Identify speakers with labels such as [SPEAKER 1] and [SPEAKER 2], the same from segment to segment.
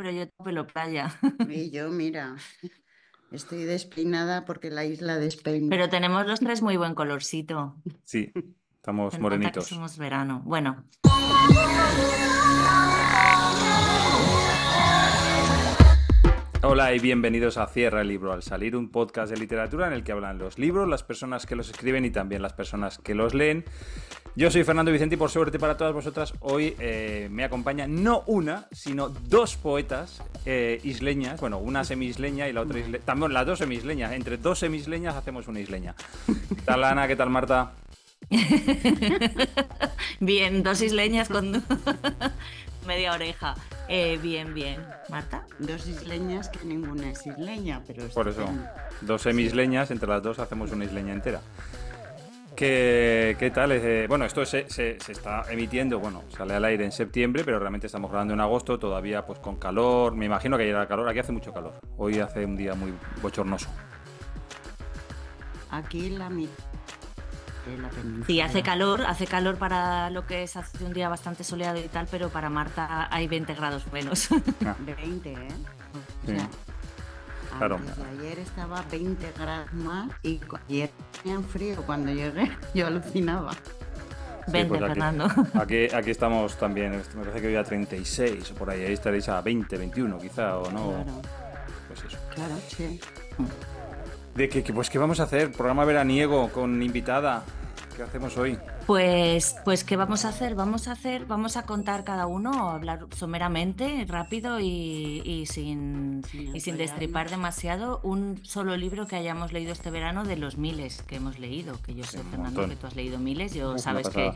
[SPEAKER 1] pero yo tengo pelo playa. Y yo, mira, estoy despeinada porque la
[SPEAKER 2] isla despeina. Pero tenemos los tres muy buen colorcito.
[SPEAKER 3] Sí, estamos morenitos. somos verano. Bueno. Hola y bienvenidos a Cierra el Libro al Salir, un podcast de literatura en el que hablan los libros, las personas que los escriben y también las personas que los leen. Yo soy Fernando Vicente y por suerte para todas vosotras hoy eh, me acompaña no una, sino dos poetas eh, isleñas, bueno, una semisleña y la otra isleña, también las dos semisleñas. entre dos semisleñas hacemos una isleña. ¿Qué tal Ana? ¿Qué tal Marta?
[SPEAKER 2] bien, dos isleñas con media oreja. Eh, bien, bien. Marta. Dos isleñas que ninguna es isleña, pero... Por eso,
[SPEAKER 3] dos semisleñas, entre las dos hacemos una isleña entera. ¿Qué, tal? Eh, bueno, esto se, está emitiendo, bueno, sale al aire en septiembre, pero realmente estamos grabando en agosto, todavía pues con calor. Me imagino que ayer calor, aquí hace mucho calor. Hoy hace un día muy bochornoso.
[SPEAKER 2] Aquí la Sí, hace calor, hace calor para lo que es hace un día bastante soleado y tal, pero para Marta hay 20 grados menos. De ah. 20, ¿eh? Claro. Ayer estaba 20 grados
[SPEAKER 1] más y ayer frío. Cuando llegué, yo alucinaba. 20, aquí, Fernando.
[SPEAKER 3] Aquí, estamos también, me parece que hoy a 36 por ahí, estaréis a 20, 21 quizá, o no. Claro. Pues eso.
[SPEAKER 2] Claro, sí.
[SPEAKER 3] De pues qué vamos a hacer programa veraniego con invitada. ¿Qué hacemos hoy?
[SPEAKER 2] Pues, pues ¿qué vamos a hacer? Vamos a hacer, vamos a contar cada uno, hablar someramente, rápido y, sin, sin destripar demasiado un solo libro que hayamos leído este verano de los miles que hemos leído, que yo sé, Fernando, que tú has leído miles, yo sabes que,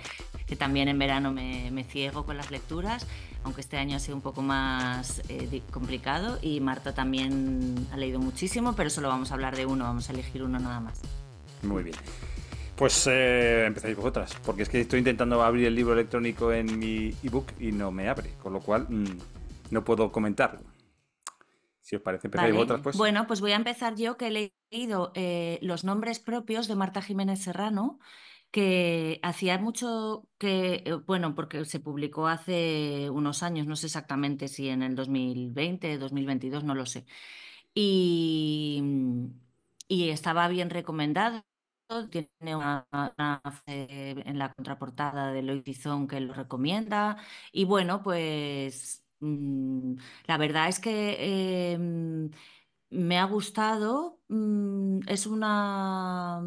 [SPEAKER 2] también en verano me, ciego con las lecturas aunque este año ha sido un poco más eh, complicado y Marta también ha leído muchísimo, pero solo vamos a hablar de uno, vamos a elegir uno nada más.
[SPEAKER 3] Muy bien. Pues eh, empezáis vosotras, porque es que estoy intentando abrir el libro electrónico en mi ebook y no me abre, con lo cual mm, no puedo comentarlo. Si os parece, empezáis vosotras, pues. Bueno,
[SPEAKER 2] pues voy a empezar yo, que he leído eh, los nombres propios de Marta Jiménez Serrano, que hacía mucho que, eh, bueno, porque se publicó hace unos años, no sé exactamente si en el 2020, 2022, no lo sé. Y, mm, y estaba bien recomendado tiene una, en la contraportada de Lois que lo recomienda. Y bueno, pues mm, la verdad es que em, me ha gustado. Mm, es una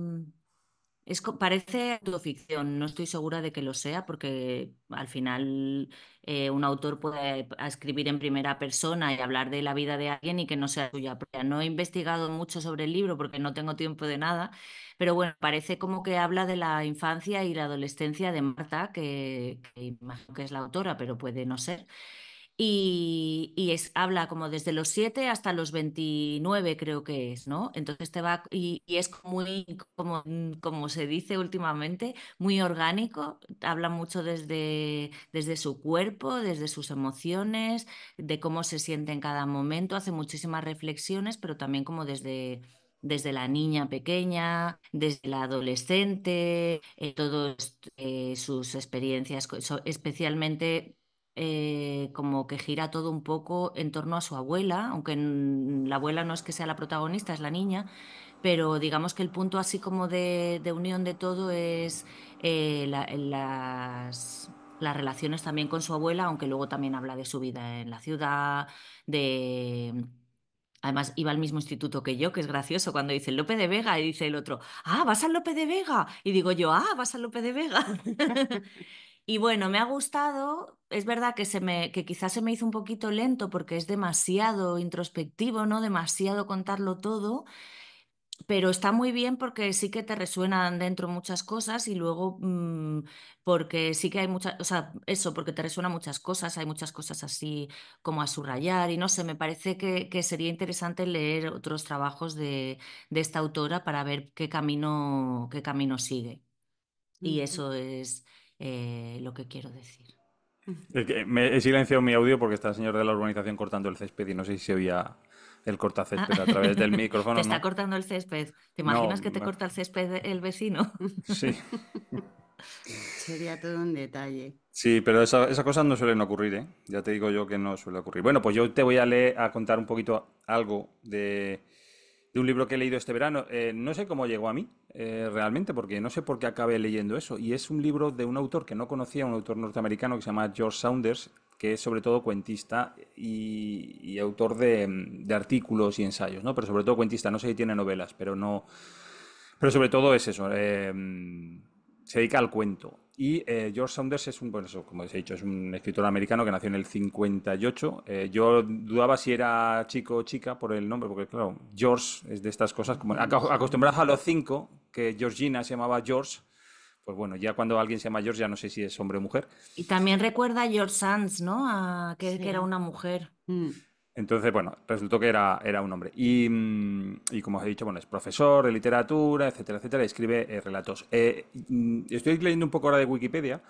[SPEAKER 2] es, parece autoficción, no estoy segura de que lo sea, porque al final eh, un autor puede escribir en primera persona y hablar de la vida de alguien y que no sea suya propia. No he investigado mucho sobre el libro porque no tengo tiempo de nada, pero bueno, parece como que habla de la infancia y la adolescencia de Marta, que imagino que es la autora, pero puede no ser y, es, habla como desde los 7 hasta los 29 creo que es, ¿no? Entonces te va y, es muy, como, mm, como se dice últimamente, muy orgánico, habla mucho desde, desde su cuerpo, desde sus emociones, de cómo se siente en cada momento, hace muchísimas reflexiones, pero también como desde desde la niña pequeña, desde la adolescente, eh, todas eh, sus experiencias, especialmente eh, como que gira todo un poco en torno a su abuela, aunque la abuela no es que sea la protagonista, es la niña, pero digamos que el punto así como de, unión de todo es eh, las, relaciones también con su abuela, aunque luego también habla de su vida en la ciudad, de Además, iba al mismo instituto que yo, que es gracioso, cuando dice Lope de Vega y dice el otro, ah, vas al Lope de Vega. Y digo yo, ah, vas al Lope de Vega. Y bueno, me ha gustado, es verdad que, se me, que quizás se me hizo un poquito lento porque es demasiado introspectivo, ¿no? Demasiado contarlo todo, pero está muy bien porque sí que te resuenan dentro muchas cosas y luego mm, porque sí que hay muchas, o sea, eso, porque te resuenan muchas cosas, hay muchas cosas así como a subrayar y no sé, me parece que, que sería interesante leer otros trabajos de, de, esta autora para ver qué camino, qué camino sigue. Y eso es eh, lo que quiero decir.
[SPEAKER 3] me he silenciado mi audio porque está el señor de la urbanización cortando el césped y no sé si se oía el cortacésped a ah. través del micrófono. Te está
[SPEAKER 2] cortando el césped. ¿Te imaginas que te corta el césped el vecino? Sí.
[SPEAKER 1] Sería todo un detalle.
[SPEAKER 3] Sí, pero esas cosas no suelen ocurrir, ¿eh? Ya te digo yo que no suele ocurrir. Bueno, pues yo te voy a leer, a contar un poquito algo de, un libro que he leído este verano. Eh, no sé cómo llegó a mí eh, realmente, porque no sé por qué acabé leyendo eso. Y es un libro de un autor que no conocía, un autor norteamericano que se llama George Saunders, que es sobre todo cuentista y, autor de, artículos y ensayos, ¿no? Pero sobre todo cuentista, no sé si tiene novelas, pero no... Pero sobre todo es eso, eh, se dedica al cuento. Y eh, George Saunders es un, bueno, eso, como he dicho, es un escritor americano que nació en el 58. Eh, yo dudaba si era chico o chica por el nombre, porque claro, George es de estas cosas, como a los cinco, que Georgina se llamaba George, pues bueno, ya cuando alguien se llama George ya no sé si es hombre o mujer.
[SPEAKER 2] Y también recuerda a George Sands, ¿no? A que, era una mujer. Mm.
[SPEAKER 3] Entonces, bueno, resultó que era, era un hombre. Mm, y, como os he dicho, bueno, es profesor de literatura, etcétera, etcétera, escribe eh, relatos. Eh, mm, estoy leyendo un poco ahora de Wikipedia.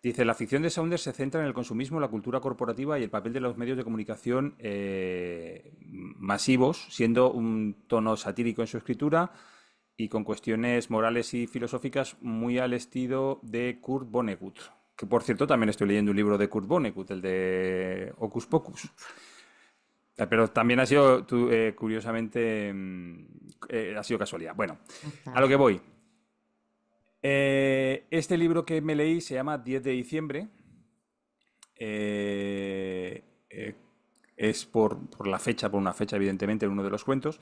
[SPEAKER 3] Dice, la ficción de Saunders se centra en el consumismo, la cultura corporativa y el papel de los medios de comunicación eh, masivos, siendo un tono satírico en su escritura y con cuestiones morales y filosóficas muy al estilo de Kurt Vonnegut. Que, por cierto, también estoy leyendo un libro de Kurt Vonnegut, el de Ocus Pocus. Pero también ha sido, eh, curiosamente, mm, eh, ha sido casualidad. Bueno, a lo que voy. Eh, este libro que me leí se llama 10 de diciembre. es por, por, la fecha, por una fecha, evidentemente, en uno de los cuentos.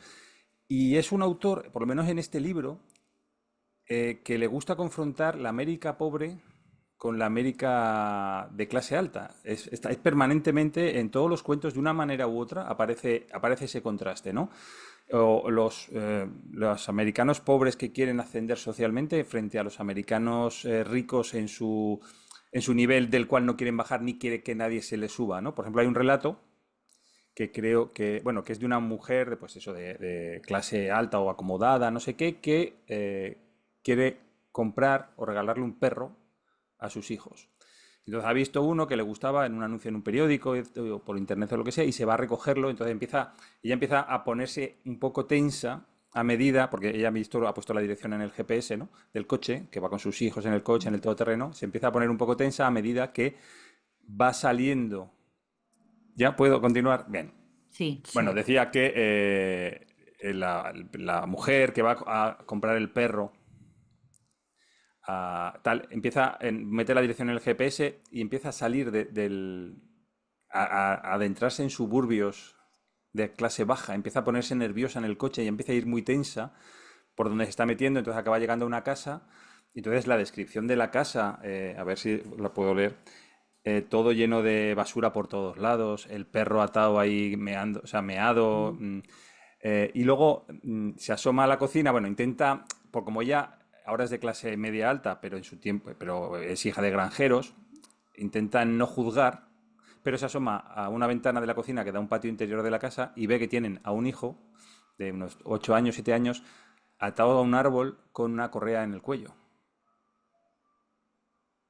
[SPEAKER 3] Y es un autor, por lo menos en este libro, que le gusta confrontar la América pobre con la América de clase alta. Es, está, permanentemente en todos los cuentos, de una manera u otra, aparece, aparece ese contraste, ¿no? O los, eh, los americanos pobres que quieren ascender socialmente frente a los americanos eh, ricos en su, en su nivel del cual no quieren bajar ni quiere que nadie se le suba, ¿no? Por ejemplo, hay un relato que creo que, bueno, que es de una mujer, pues eso, de, clase alta o acomodada, no sé qué, que eh, quiere comprar o regalarle un perro a sus hijos. Entonces ha visto uno que le gustaba en un anuncio en un periódico eh, por internet o lo que sea y se va a recogerlo, entonces empieza, ella empieza a ponerse un poco tensa a medida, porque ella ha, visto, ha puesto la dirección en el GPS del coche, que va con sus hijos en el coche, en el todoterreno, se empieza a poner un poco tensa a medida que va saliendo. ¿Ya puedo continuar? Bien. Sí. Bueno, decía que eh, la mujer que va a comprar el perro tal, empieza, a mete la dirección en el GPS y empieza a salir del, a, adentrarse en suburbios de clase baja, empieza a ponerse nerviosa en el coche y empieza a ir muy tensa por donde se está metiendo, entonces acaba llegando a una casa. y Entonces la descripción de la casa, eh, a ver si la puedo leer, eh, todo lleno de basura por todos lados, el perro atado ahí meando, o sea, meado, mm, eh, y luego mm, se asoma a la cocina, bueno, intenta, por como ella ahora es de clase media alta, pero en su tiempo, pero es hija de granjeros, intentan no juzgar, pero se asoma a una ventana de la cocina que da un patio interior de la casa y ve que tienen a un hijo de unos 8 años, 7 años, atado a un árbol con una correa en el cuello.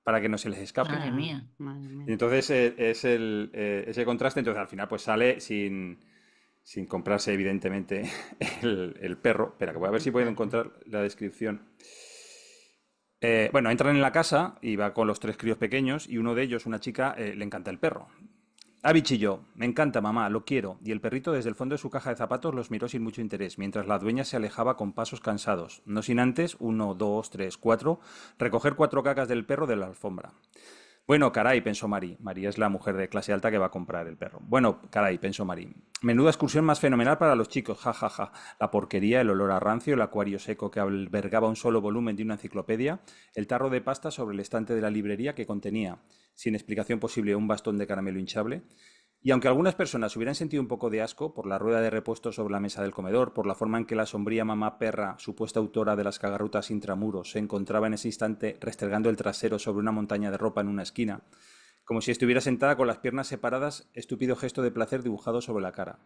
[SPEAKER 3] Para que no se les escape. Madre mía. mía. Y entonces eh, es el, eh, ese contraste, entonces al final pues sale sin, sin comprarse evidentemente el, el perro. Espera, que voy a ver si puedo encontrar la descripción. Eh, bueno, entran en la casa y va con los tres críos pequeños y uno de ellos, una chica, eh, le encanta el perro. Abichillo, me encanta mamá, lo quiero. Y el perrito desde el fondo de su caja de zapatos los miró sin mucho interés, mientras la dueña se alejaba con pasos cansados, no sin antes, uno, dos, tres, cuatro, recoger cuatro cacas del perro de la alfombra. Bueno, caray, pensó Marí. María es la mujer de clase alta que va a comprar el perro. Bueno, caray, pensó Marí. Menuda excursión más fenomenal para los chicos, Ja, Ja, ja. La porquería, el olor a rancio, el acuario seco que albergaba un solo volumen de una enciclopedia, el tarro de pasta sobre el estante de la librería que contenía, sin explicación posible, un bastón de caramelo hinchable, y aunque algunas personas hubieran sentido un poco de asco por la rueda de repuesto sobre la mesa del comedor, por la forma en que la sombría mamá perra, supuesta autora de las cagarrutas intramuros, se encontraba en ese instante restregando el trasero sobre una montaña de ropa en una esquina, como si estuviera sentada con las piernas separadas, estúpido gesto de placer dibujado sobre la cara.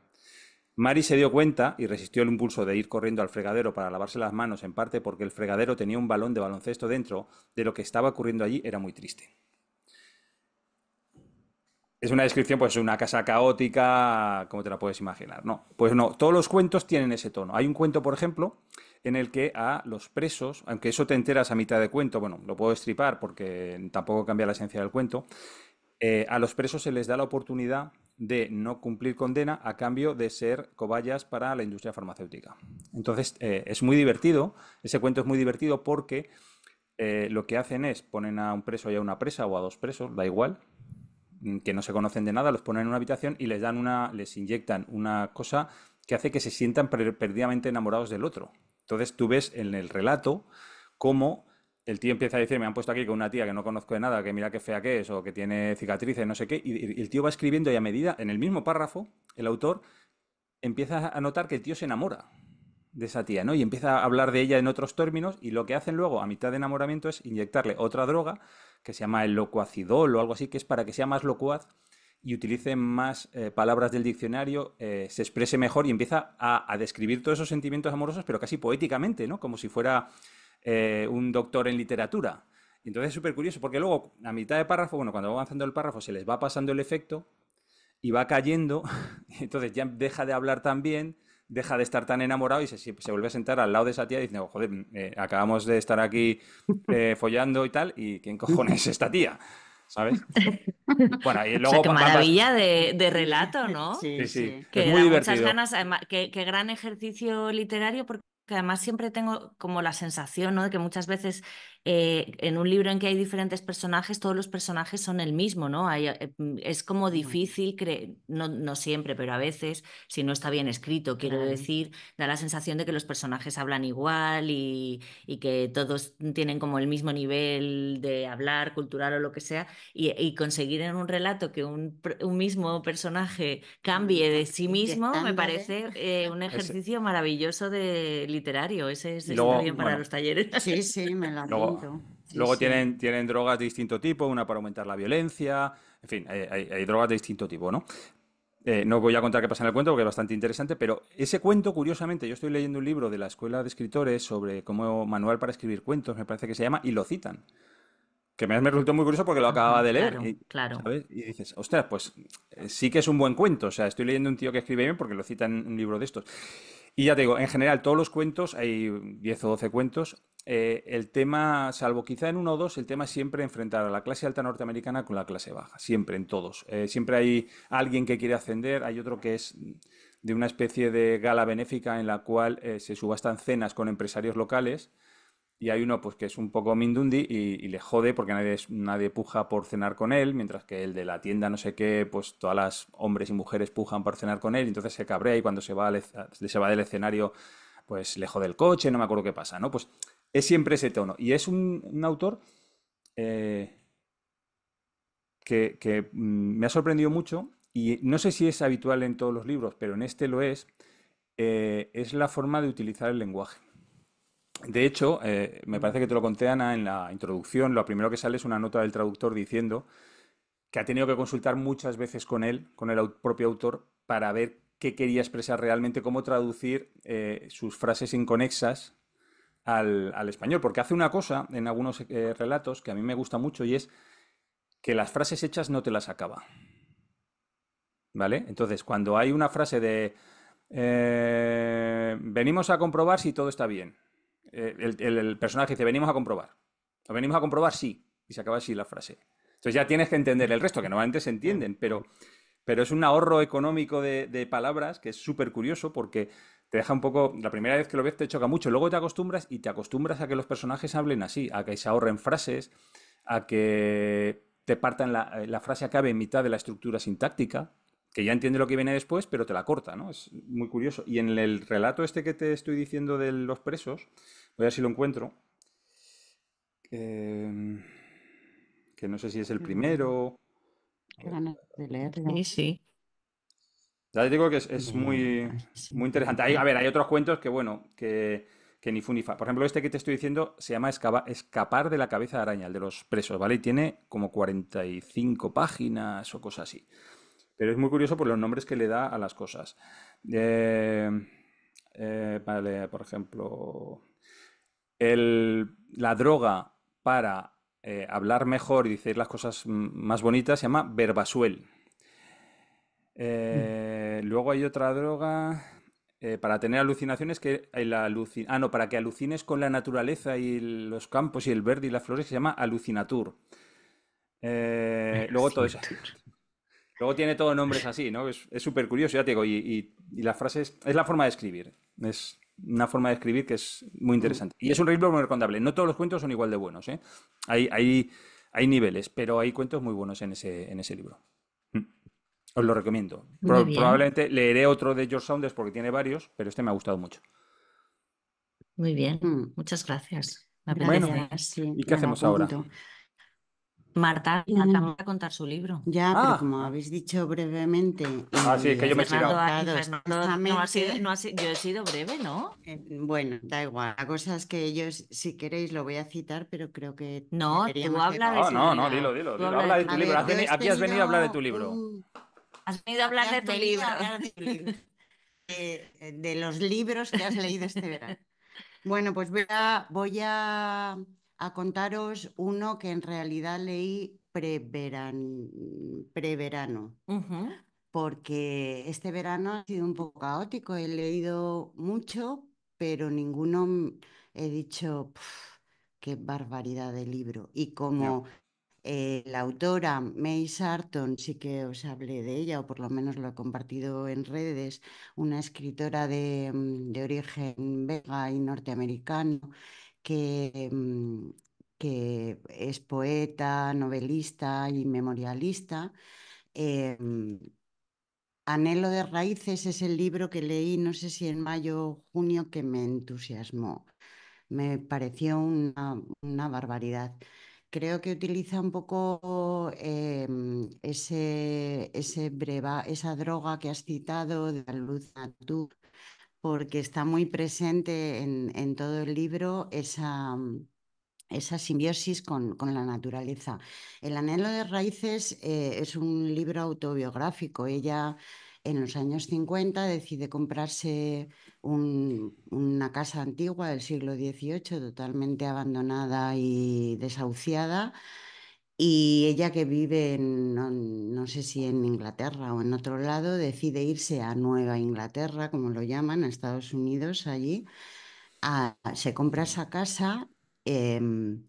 [SPEAKER 3] Mari se dio cuenta y resistió el impulso de ir corriendo al fregadero para lavarse las manos, en parte porque el fregadero tenía un balón de baloncesto dentro, de lo que estaba ocurriendo allí era muy triste. Es una descripción, pues una casa caótica, como te la puedes imaginar. No, pues no, todos los cuentos tienen ese tono. Hay un cuento, por ejemplo, en el que a los presos, aunque eso te enteras a mitad de cuento, bueno, lo puedo estripar porque tampoco cambia la esencia del cuento, eh, a los presos se les da la oportunidad de no cumplir condena a cambio de ser cobayas para la industria farmacéutica. Entonces, eh, es muy divertido, ese cuento es muy divertido porque eh, lo que hacen es ponen a un preso y a una presa o a dos presos, da igual, Mm, que no se conocen de nada, los ponen en una habitación y les dan una, les inyectan una cosa que hace que se sientan perdidamente enamorados del otro. Entonces tú ves en el relato cómo el tío empieza a decir, me han puesto aquí con una tía que no conozco de nada, que mira qué fea que es, o que tiene cicatrices, no sé qué, y el tío va escribiendo y a medida, en el mismo párrafo, el autor empieza a notar que el tío se enamora de esa tía, ¿no? Y empieza a hablar de ella en otros términos y lo que hacen luego a mitad de enamoramiento es inyectarle otra droga que se llama el locuacidol o algo así, que es para que sea más locuaz y utilice más eh, palabras del diccionario, eh, se exprese mejor y empieza a, describir todos esos sentimientos amorosos, pero casi poéticamente, ¿no? Como si fuera eh, un doctor en literatura. entonces es súper curioso, porque luego, a mitad de párrafo, bueno, cuando va avanzando el párrafo, se les va pasando el efecto y va cayendo, entonces ya deja de hablar tan bien deja de estar tan enamorado y se, se vuelve a sentar al lado de esa tía y dice, joder, eh, acabamos de estar aquí eh, follando y tal, ¿y quién cojones es esta tía? ¿Sabes? Bueno, y luego... maravilla
[SPEAKER 2] de, relato, ¿no? Sí,
[SPEAKER 3] sí. Que muchas ganas,
[SPEAKER 2] gran ejercicio literario porque además siempre tengo como la sensación ¿no? de que muchas veces eh, en un libro en que hay diferentes personajes, todos los personajes son el mismo, ¿no? Eh, mm, es como difícil, no, siempre, pero a veces, si no está bien escrito, quiero decir, da la sensación de que los personajes hablan igual y, que todos tienen como el mismo nivel de hablar, cultural o lo que sea, y, conseguir en un relato que un, mismo personaje cambie de sí mismo, me parece eh, un ejercicio maravilloso de literario. Ese, es muy bien para los talleres. Sí, sí, me lo luego, Tienen,
[SPEAKER 3] tienen drogas de distinto tipo, una para aumentar la violencia, en fin, hay, drogas de distinto tipo, ¿no? Eh, no voy a contar qué pasa en el cuento porque es bastante interesante, pero ese cuento, curiosamente, yo estoy leyendo un libro de la Escuela de Escritores sobre cómo manual para escribir cuentos, me parece que se llama, y lo citan. Que me, resultó muy curioso porque lo acababa de leer. Claro, y, y dices, ostras, pues eh, sí que es un buen cuento. O sea, estoy leyendo un tío que escribe bien porque lo cita en un libro de estos. Y ya te digo, en general, todos los cuentos, hay 10 o 12 cuentos, eh, el tema, salvo quizá en uno o dos, el tema es siempre enfrentar a la clase alta norteamericana con la clase baja, siempre, en todos. Eh, siempre hay alguien que quiere ascender, hay otro que es de una especie de gala benéfica en la cual eh, se subastan cenas con empresarios locales y hay uno pues que es un poco mindundi y, le jode porque nadie, nadie, puja por cenar con él, mientras que el de la tienda no sé qué, pues todas las hombres y mujeres pujan por cenar con él, y entonces se cabrea y cuando se va, se va del escenario pues le jode el coche, no me acuerdo qué pasa, ¿no? Pues es siempre ese tono. Y es un, autor eh, que, mm, me ha sorprendido mucho, y no sé si es habitual en todos los libros, pero en este lo es, eh, es la forma de utilizar el lenguaje. De hecho, eh, me parece que te lo conté, Ana, en la introducción, lo primero que sale es una nota del traductor diciendo que ha tenido que consultar muchas veces con él, con el propio autor, para ver qué quería expresar realmente, cómo traducir sus frases inconexas al, español, porque hace una cosa en algunos eh, relatos que a mí me gusta mucho y es que las frases hechas no te las acaba. ¿Vale? Entonces, cuando hay una frase de eh, venimos a comprobar si todo está bien, eh, el, personaje dice venimos a comprobar, o venimos a comprobar sí, y se acaba así la frase. Entonces ya tienes que entender el resto, que normalmente se entienden, pero, pero es un ahorro económico de, de palabras que es súper curioso porque te deja un poco, la primera vez que lo ves te choca mucho, luego te acostumbras y te acostumbras a que los personajes hablen así, a que se ahorren frases, a que te partan la, eh, frase acabe en mitad de la estructura sintáctica, que ya entiende lo que viene después, pero te la corta, ¿no? Es muy curioso. Y en el relato este que te estoy diciendo de los presos, voy a ver si lo encuentro, em, que no sé si es el primero. Ganas de leerlo. Sí, sí. Ya te digo que es, muy, muy interesante. a ver, hay otros cuentos que, bueno, que, ni funifa. Por ejemplo, este que te estoy diciendo se llama Escapar de la cabeza de araña, el de los presos, ¿vale? Y tiene como 45 páginas o cosas así. Pero es muy curioso por los nombres que le da a las cosas. Eh, eh, vale, por ejemplo, la droga para eh, hablar mejor y decir las cosas más bonitas se llama verbasuel. Eh, luego hay otra droga eh, para tener alucinaciones que ah, no, para que alucines con la naturaleza y los campos y el verde y las flores se llama alucinatur. Eh, luego todo eso. Luego tiene todos nombres así, ¿no? Es súper curioso, ya te digo, y, y, las frases, es la forma de escribir, es una forma de escribir que es muy interesante. Y es un libro muy contable no todos los cuentos son igual de buenos, ¿eh? Hay, hay niveles, pero hay cuentos muy buenos ese, en ese libro. Os lo recomiendo. probablemente leeré otro de George Saunders porque tiene varios, pero este me ha gustado mucho.
[SPEAKER 2] Muy bien, mm. muchas gracias. Bueno, ¿y qué hacemos ahora? Marta, mm. vamos va a contar su libro. Ya, pero ah.
[SPEAKER 1] como habéis dicho brevemente. Ah, sí, es que yo me he sido, yo he sido breve, ¿no? Eh, bueno, da igual. La cosa que ellos si queréis, lo voy a citar, pero creo que. No, de. Ah, no,
[SPEAKER 3] no, dilo, dilo. Habla tu libro. aquí has venido a hablar de tu libro. Mm. Has
[SPEAKER 2] venido a hablar de tu libro.
[SPEAKER 1] de, los libros que has leído este verano. Bueno, pues voy a, voy a, contaros uno que en realidad leí pre verano porque este verano ha sido un poco caótico. He leído mucho, pero ninguno mm, he dicho, qué barbaridad de libro. Y como... Eh, la autora May Sarton, sí que os hablé de ella, o por lo menos lo he compartido en redes, una escritora de, mm, origen vega y norteamericano mm, que, es poeta, novelista y memorialista. Eh, mm, Anhelo de Raíces es el libro que leí, no sé si en mayo o junio, que me entusiasmó. Me pareció una barbaridad creo que utiliza un poco em, ese, ese esa droga que has citado de la luz natural porque está muy presente en, todo el libro esa, simbiosis con, la naturaleza. El anhelo de raíces eh, es un libro autobiográfico. Ella en los años 50 decide comprarse una casa antigua del siglo XVIII, totalmente abandonada y desahuciada. Y ella que vive, en, no, sé si en Inglaterra o en otro lado, decide irse a Nueva Inglaterra, como lo llaman, a Estados Unidos, allí. se compra esa casa em,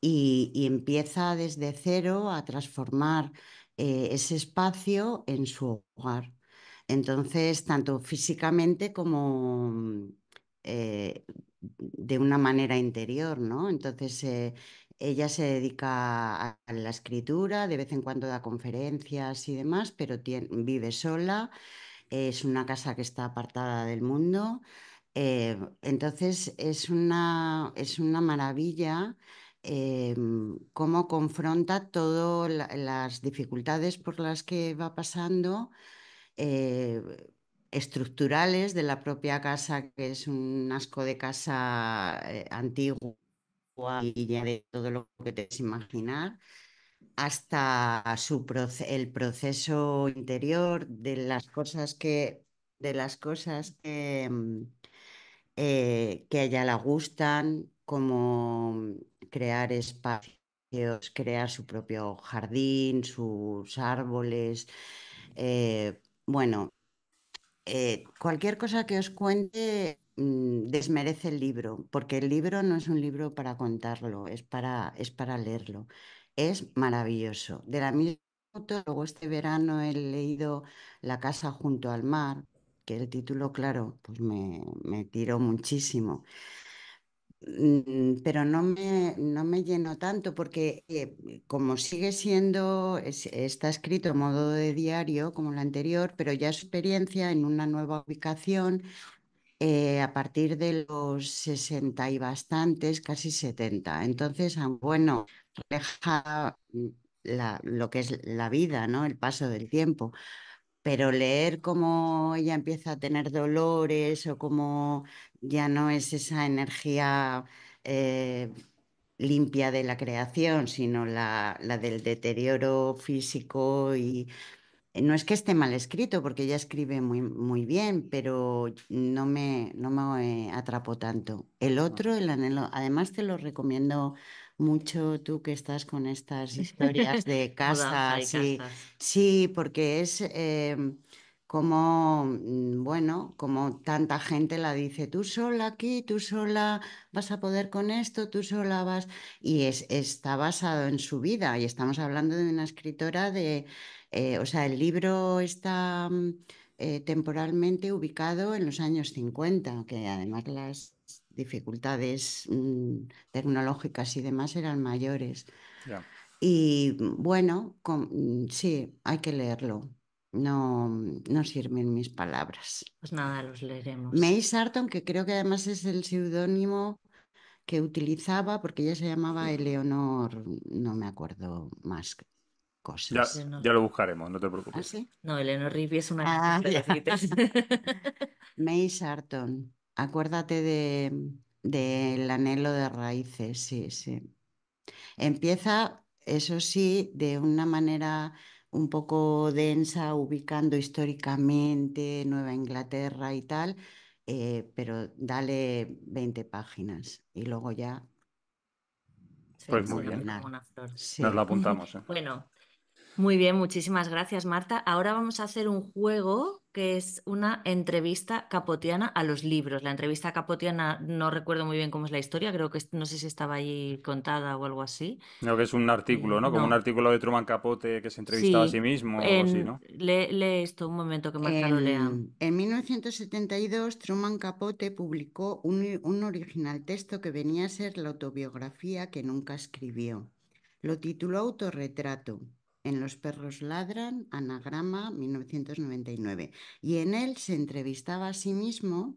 [SPEAKER 1] y, empieza desde cero a transformar eh, ese espacio en su hogar. Entonces, tanto físicamente como mm, eh, de una manera interior, ¿no? Entonces, eh, ella se dedica a la escritura, de vez en cuando da conferencias y demás, pero vive sola, es una casa que está apartada del mundo. Eh, entonces, es una, maravilla. cómo confronta todas las dificultades por las que va pasando eh, estructurales de la propia casa, que es un asco de casa eh, antigua antiguo y ya de todo lo que te imaginar, hasta su el proceso interior de las cosas que de las cosas que, mm, eh, a ella la gustan, como crear espacios, crear su propio jardín, sus árboles, bueno, eh, cualquier cosa que os cuente mm, desmerece el libro, porque el libro no es un libro para contarlo, es para, leerlo. Es maravilloso. De la misma foto, luego este verano he leído La casa junto al mar, que el título, claro, pues me, me tiró muchísimo. Mm, pero no me, no lleno tanto porque eh, como sigue siendo, está escrito a modo de diario como la anterior, pero ya experiencia en una nueva ubicación eh, a partir de los 60 y bastantes, casi 70. Entonces, ah, bueno, refleja mm, lo que es la vida, ¿no? el paso del tiempo pero leer cómo ella empieza a tener dolores o cómo ya no es esa energía eh, limpia de la creación, sino la, del deterioro físico y eh, no es que esté mal escrito, porque ella escribe muy, muy bien, pero no me, no me eh, atrapó tanto. El otro, el anhelo, además te lo recomiendo mucho tú que estás con estas historias de casa, Sí, porque es em, como, mm, bueno, como tanta gente la dice, tú sola aquí, tú sola vas a poder con esto, tú sola vas. Y es, está basado en su vida. Y estamos hablando de una escritora de, eh, o sea, el libro está... Mm, eh, temporalmente ubicado en los años 50, que además las dificultades mm, tecnológicas y demás eran mayores. Y mm, bueno, mm, sí, hay que leerlo. No, no sirven mis palabras.
[SPEAKER 2] Pues nada, los leeremos. May
[SPEAKER 1] Sarton, que creo que además es el seudónimo que utilizaba, porque ella se llamaba Eleonor, no me acuerdo más
[SPEAKER 3] cosas. Ya, lo buscaremos, no te preocupes. ¿Ah,
[SPEAKER 1] no, Eleonor Rigby es una... Ah, May Sarton. Acuérdate del de, anhelo de raíces, sí, sí. Empieza, eso sí, de una manera un poco densa, ubicando históricamente Nueva Inglaterra y tal, eh, pero dale 20 páginas y luego
[SPEAKER 2] ya. Pues muy bien. Nos la apuntamos. ¿eh? Bueno, muy bien, muchísimas gracias, Marta. Ahora vamos a hacer un juego que es una entrevista capotiana a los libros. La entrevista capotiana, no recuerdo muy bien cómo es la historia, creo que no sé si estaba ahí contada o algo así.
[SPEAKER 3] Creo que es un artículo, ¿no? Mm, Como un artículo de Truman Capote que se entrevistaba a sí mismo. En... así, ¿no?
[SPEAKER 2] lee, esto un momento que más lo lea. En
[SPEAKER 1] 1972, Truman Capote publicó un, un original texto que venía a ser la autobiografía que nunca escribió. Lo tituló Autorretrato en Los perros ladran, anagrama 1999. Y en él se entrevistaba a sí mismo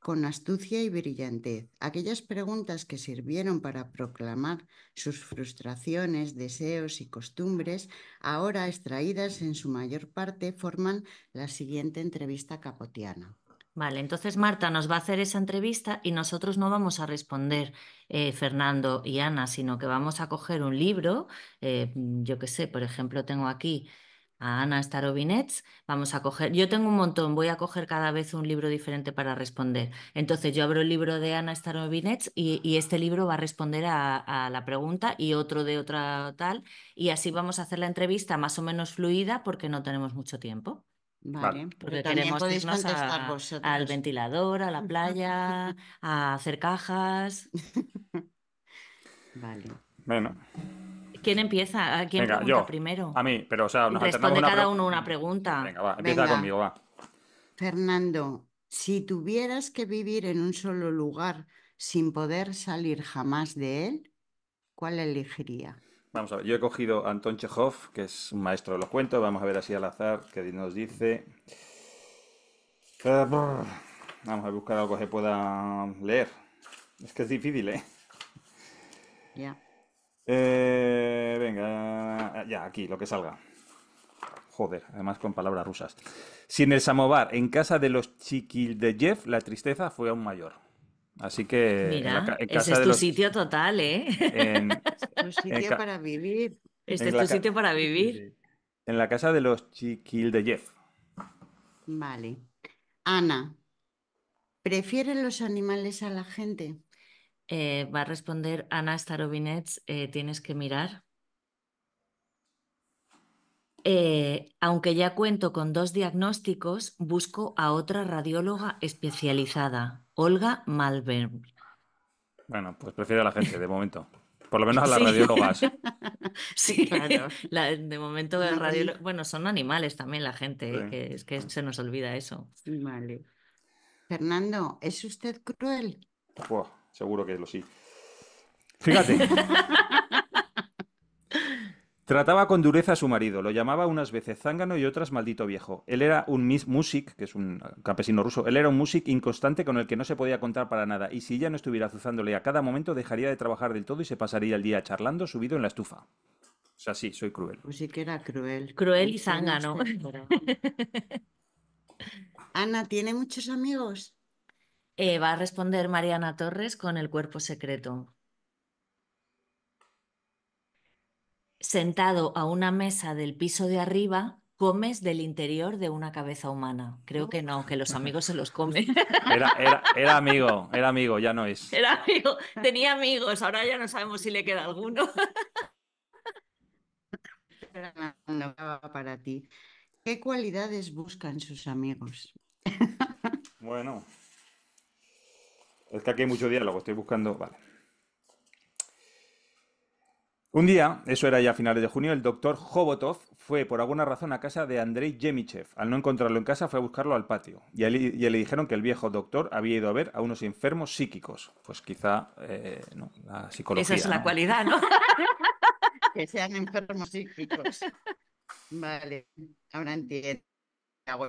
[SPEAKER 1] con astucia y brillantez. Aquellas preguntas que sirvieron para proclamar sus frustraciones, deseos y costumbres, ahora extraídas en su mayor parte, forman la siguiente entrevista
[SPEAKER 2] capotiana. Vale, entonces Marta nos va a hacer esa entrevista y nosotros no vamos a responder eh, Fernando y Ana, sino que vamos a coger un libro, eh, yo qué sé, por ejemplo, tengo aquí a Ana Starobinets, vamos a coger, yo tengo un montón, voy a coger cada vez un libro diferente para responder. Entonces yo abro el libro de Ana Starobinets y, este libro va a responder a la pregunta y otro de otra tal, y así vamos a hacer la entrevista más o menos fluida porque no tenemos mucho tiempo.
[SPEAKER 1] Vale, porque queremos podéis irnos
[SPEAKER 2] al ventilador, a la playa, a hacer cajas.
[SPEAKER 3] vale. Bueno.
[SPEAKER 2] ¿Quién empieza? ¿A ¿Quién pregunta primero?
[SPEAKER 3] A mí, pero o sea, nos Responde cada uno
[SPEAKER 2] una pregunta. Venga, va, empieza conmigo,
[SPEAKER 3] va.
[SPEAKER 1] Fernando, si tuvieras que vivir en un solo lugar sin poder salir jamás de él, ¿cuál elegiría?
[SPEAKER 3] Vamos a ver, yo he cogido a Anton Chekhov, que es un maestro de los cuentos. Vamos a ver así al azar qué nos dice. Vamos a buscar algo que pueda leer. Es que es difícil, ¿eh? Ya. Eh, venga, ya, aquí, lo que salga. Joder, además con palabras rusas. Sin el samovar, en casa de los Chiquildeyev, la tristeza fue aún mayor. Así que. es tu
[SPEAKER 2] sitio total, ¿eh? tu sitio para vivir. Este es tu sitio para vivir.
[SPEAKER 3] En la casa de los chiquil de Jeff.
[SPEAKER 2] Vale. Ana,
[SPEAKER 1] ¿prefieren los animales a la gente?
[SPEAKER 2] Eh, va a responder Ana Starobinets, eh, tienes que mirar. Eh, aunque ya cuento con dos diagnósticos, busco a otra radióloga especializada. Olga Malvern.
[SPEAKER 3] Bueno, pues prefiero a la gente de momento. Por lo menos a las radiólogas.
[SPEAKER 2] sí, claro. de momento radio... Bueno, son animales también la gente, eh, que es que se nos olvida eso. Vale.
[SPEAKER 1] Fernando,
[SPEAKER 2] ¿es usted cruel?
[SPEAKER 3] seguro que lo sí. Fíjate. Trataba con dureza a su marido, lo llamaba unas veces zángano y otras maldito viejo. Él era un music, que es un campesino ruso, él era un music inconstante con el que no se podía contar para nada, y si ella no estuviera azuzándole a cada momento, dejaría de trabajar del todo y se pasaría el día charlando subido en la estufa. O sea, sí, soy cruel. Pues sí
[SPEAKER 1] que era cruel. Cruel y zángano. Este
[SPEAKER 2] Ana, ¿tiene muchos amigos? Eh, va a responder Mariana Torres con el cuerpo secreto. sentado a una mesa del piso de arriba comes del interior de una cabeza humana. Creo que no, que los
[SPEAKER 3] amigos se los comen. Era, amigo, era amigo, ya no es.
[SPEAKER 2] Era amigo, tenía amigos, ahora ya no sabemos si le queda alguno.
[SPEAKER 1] para ti. ¿Qué cualidades buscan sus amigos?
[SPEAKER 3] Bueno, es que aquí hay mucho diálogo, estoy buscando. Vale. Un día, eso era ya a finales de junio, el doctor Hobotov fue por alguna razón a casa de Andrei Yemichev. Al no encontrarlo en casa, fue a buscarlo al patio. Y, él, le dijeron que el viejo doctor había ido a ver a unos enfermos psíquicos. Pues quizá eh, la psicología. Esa es la cualidad,
[SPEAKER 1] ¿no? que sean enfermos psíquicos. Vale, ahora entiendo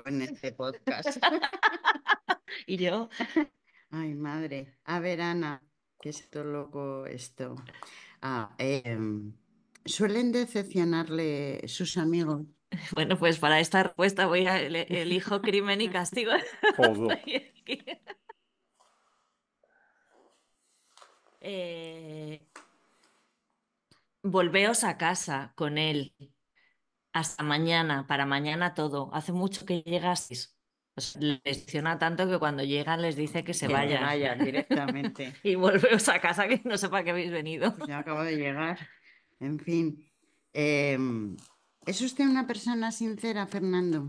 [SPEAKER 1] en este podcast. y yo. Ay, madre. A ver, Ana, es esto loco ah, esto. Em, ¿Suelen decepcionarle sus amigos?
[SPEAKER 2] Bueno, pues para esta respuesta voy a el, elijo crimen y castigo. Eh, volveos a casa con él. Hasta mañana, para mañana todo. Hace mucho que llegasteis lesiona tanto que cuando llegan les dice que se vayan. directamente. y vuelveos a casa que no sepa que habéis venido. Ya acabo de llegar.
[SPEAKER 1] En fin. Em, ¿Es usted una persona sincera, Fernando?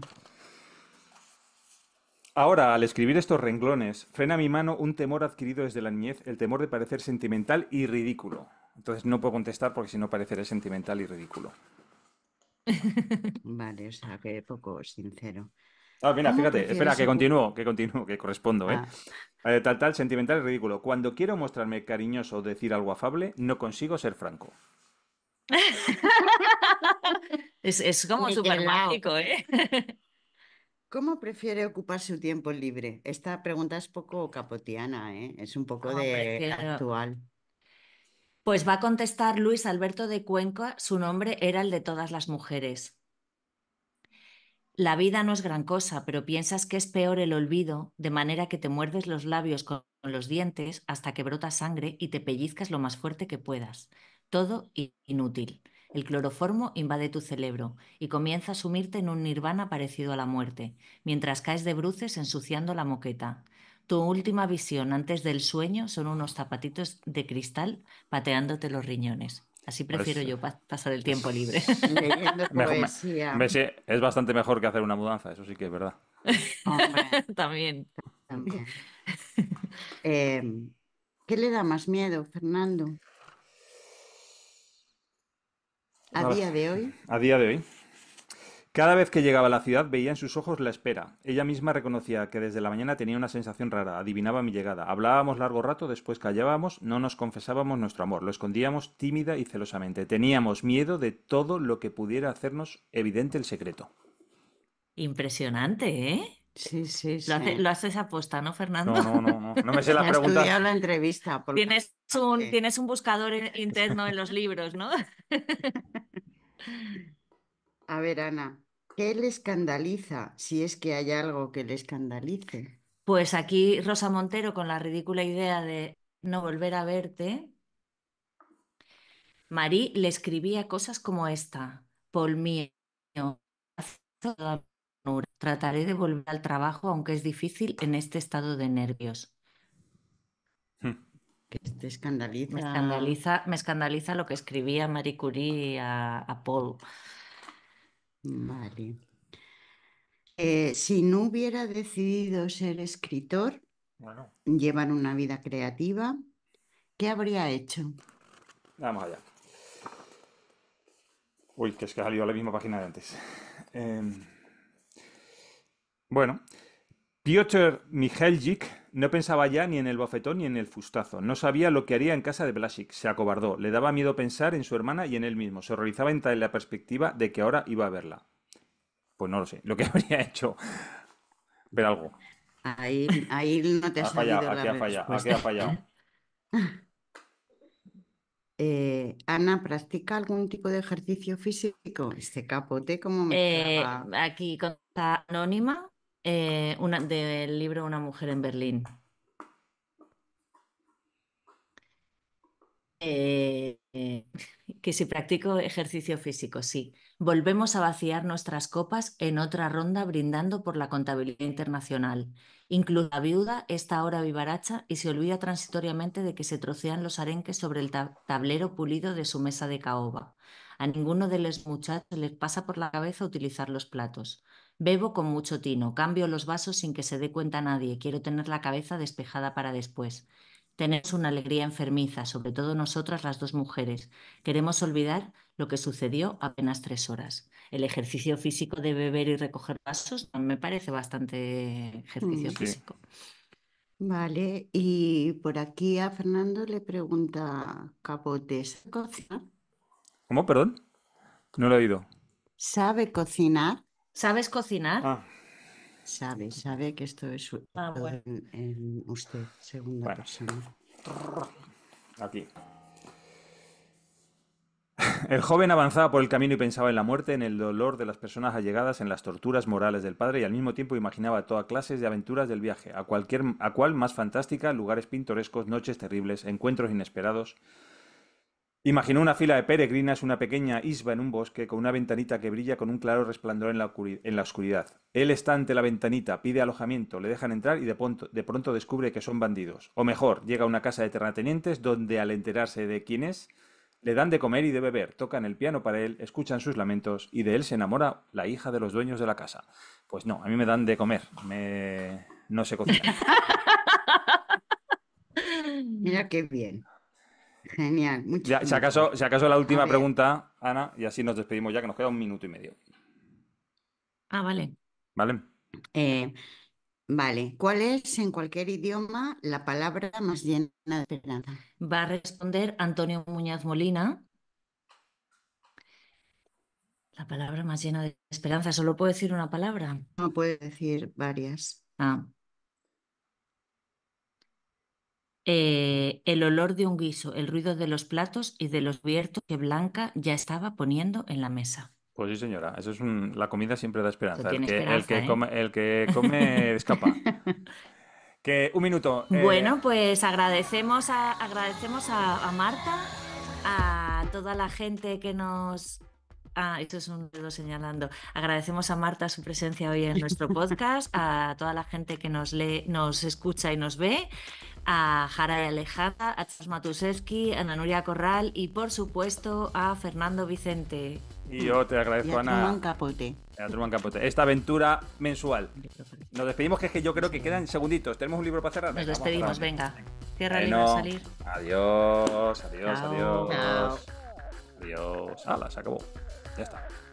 [SPEAKER 3] Ahora, al escribir estos renglones, frena mi mano un temor adquirido desde la niñez, el temor de parecer sentimental y ridículo. Entonces no puedo contestar porque si no pareceré sentimental y ridículo. Vale, o sea que poco sincero. Ah, mira, fíjate, espera, que continúo, que continúo, que correspondo, ¿eh? Ah. eh tal, tal, sentimental y ridículo. Cuando quiero mostrarme cariñoso o decir algo afable, no consigo ser franco.
[SPEAKER 1] es, como súper mágico,
[SPEAKER 2] ¿eh?
[SPEAKER 3] ¿Cómo prefiere ocupar
[SPEAKER 1] su tiempo libre? Esta pregunta es poco capotiana, ¿eh? Es un poco de actual.
[SPEAKER 2] Pues va a contestar Luis Alberto de Cuenca, su nombre era el de todas las mujeres. La vida no es gran cosa, pero piensas que es peor el olvido, de manera que te muerdes los labios con los dientes hasta que brota sangre y te pellizcas lo más fuerte que puedas. Todo inútil. El cloroformo invade tu cerebro y comienza a sumirte en un nirvana parecido a la muerte, mientras caes de bruces ensuciando la moqueta. Tu última visión antes del sueño son unos zapatitos de cristal pateándote los riñones. Así pues, prefiero yo pasar el tiempo pues, libre.
[SPEAKER 3] es bastante mejor que hacer una mudanza, eso sí que es verdad.
[SPEAKER 2] Hombre,
[SPEAKER 3] también.
[SPEAKER 1] Em, ¿Qué le da más miedo, Fernando?
[SPEAKER 3] A, día de hoy. A día de hoy. Cada vez que llegaba a la ciudad veía en sus ojos la espera. Ella misma reconocía que desde la mañana tenía una sensación rara, adivinaba mi llegada. Hablábamos largo rato, después callábamos, no nos confesábamos nuestro amor, lo escondíamos tímida y celosamente. Teníamos miedo de todo lo que pudiera hacernos evidente el secreto.
[SPEAKER 2] Impresionante, ¿eh? Sí, sí, sí. Lo, haces aposta, ¿no, Fernando? No, no, no, no, me sé la pregunta. la entrevista. Tienes, un, tienes un buscador interno en los libros, ¿no?
[SPEAKER 1] a ver, Ana, ¿Qué le escandaliza? Si es que hay algo que le escandalice.
[SPEAKER 2] Pues aquí Rosa Montero con la ridícula idea de no volver a verte, Marí le escribía cosas como esta, Paul mío, trataré de volver al trabajo aunque es difícil en este estado de nervios. Hmm. Me escandaliza, lo que escribía Marie Curie a, a Paul.
[SPEAKER 1] Vale.
[SPEAKER 2] Eh, si no hubiera decidido
[SPEAKER 1] ser escritor, llevar una vida creativa, ¿qué habría
[SPEAKER 3] hecho? Vamos allá. Uy, que es que ha salido a la misma página de antes. Em, bueno, Piotr Mijeljic no pensaba ya ni en el bofetón ni en el fustazo. No sabía lo que haría en casa de Blasic. Se acobardó. Le daba miedo pensar en su hermana y en él mismo. Se horrorizaba en la perspectiva de que ahora iba a verla. Pues no lo sé. Lo que habría hecho. Ver algo.
[SPEAKER 1] Ahí, ahí no te has fallado, la aquí ha fallado, aquí ha fallado. Ana, ¿practica algún tipo de ejercicio físico? Este
[SPEAKER 2] capote, ¿cómo me eh, Aquí con esta anónima, eh, del libro Una mujer en Berlín. Eh, que si practico ejercicio físico, sí. Volvemos a vaciar nuestras copas en otra ronda brindando por la contabilidad internacional. Incluso la viuda está ahora vivaracha y se olvida transitoriamente de que se trocean los arenques sobre el tablero pulido de su mesa de caoba. A ninguno de los muchachos les pasa por la cabeza utilizar los platos. Bebo con mucho tino, cambio los vasos sin que se dé cuenta nadie, quiero tener la cabeza despejada para después. Tenemos una alegría enfermiza, sobre todo nosotras las dos mujeres. Queremos olvidar lo que sucedió apenas tres horas. El ejercicio físico de beber y recoger vasos me parece bastante ejercicio mm, físico.
[SPEAKER 1] Vale, y por aquí a Fernando le pregunta Capote, ¿sabe cocinar?
[SPEAKER 3] ¿Cómo? Perdón. No lo he oído.
[SPEAKER 1] ¿Sabe cocinar? ¿Sabes cocinar? Ah. Sabe, sabe que esto es ah, bueno. usted, segunda persona.
[SPEAKER 3] Aquí. El joven avanzaba por el camino y pensaba en la muerte, en el dolor de las personas allegadas, en las torturas morales del padre y al mismo tiempo imaginaba todas clases de aventuras del viaje, a cualquier a cual más fantástica, lugares pintorescos, noches terribles, encuentros inesperados. Imaginó una fila de peregrinas, una pequeña isba en un bosque, con una ventanita que brilla con un claro resplandor en la, oscuridad. Él está ante la ventanita, pide alojamiento, le dejan entrar y de pronto, descubre que son bandidos. O mejor, llega a una casa de terratenientes donde, al enterarse de quién es, le dan de comer y de beber, tocan el piano para él, escuchan sus lamentos y de él se enamora la hija de los dueños de la casa. Pues no, a mí me dan de comer, no se cocina. Mira qué bien. Genial. si, acaso, si acaso la última pregunta, Ana, y así nos despedimos ya, que nos queda un minuto y medio. Ah, vale. Vale. Eh, vale.
[SPEAKER 1] ¿Cuál es en cualquier idioma la palabra más llena de esperanza? Va a responder
[SPEAKER 2] Antonio Muñoz Molina. La palabra más llena de esperanza. Solo puedo decir una palabra. No puede decir varias. Ah. Eh, el olor de un guiso, el ruido de los platos y de los viertos que Blanca ya estaba poniendo en la mesa.
[SPEAKER 3] Pues sí, señora, eso es la comida siempre da esperanza. ¿eh? El que, come, escapa. que un minuto. Eh. Bueno,
[SPEAKER 2] pues agradecemos agradecemos a Marta, a toda la gente que nos Ah, esto es un dedo señalando. Agradecemos a Marta su presencia hoy en nuestro podcast, a toda la gente que nos lee, nos escucha y nos ve, a Jara y Alejada, a Charles a Nanuria Corral y, por supuesto, a Fernando Vicente.
[SPEAKER 3] Y yo te agradezco, a Ana. Capote. A Truman Capote. Esta aventura mensual. Nos despedimos, que es que yo creo que quedan segunditos. ¿Tenemos un libro para cerrar? Nos despedimos, venga. Cierra a salir. Adiós, adiós, adiós. Adiós. Ala, se acabó. Ya está.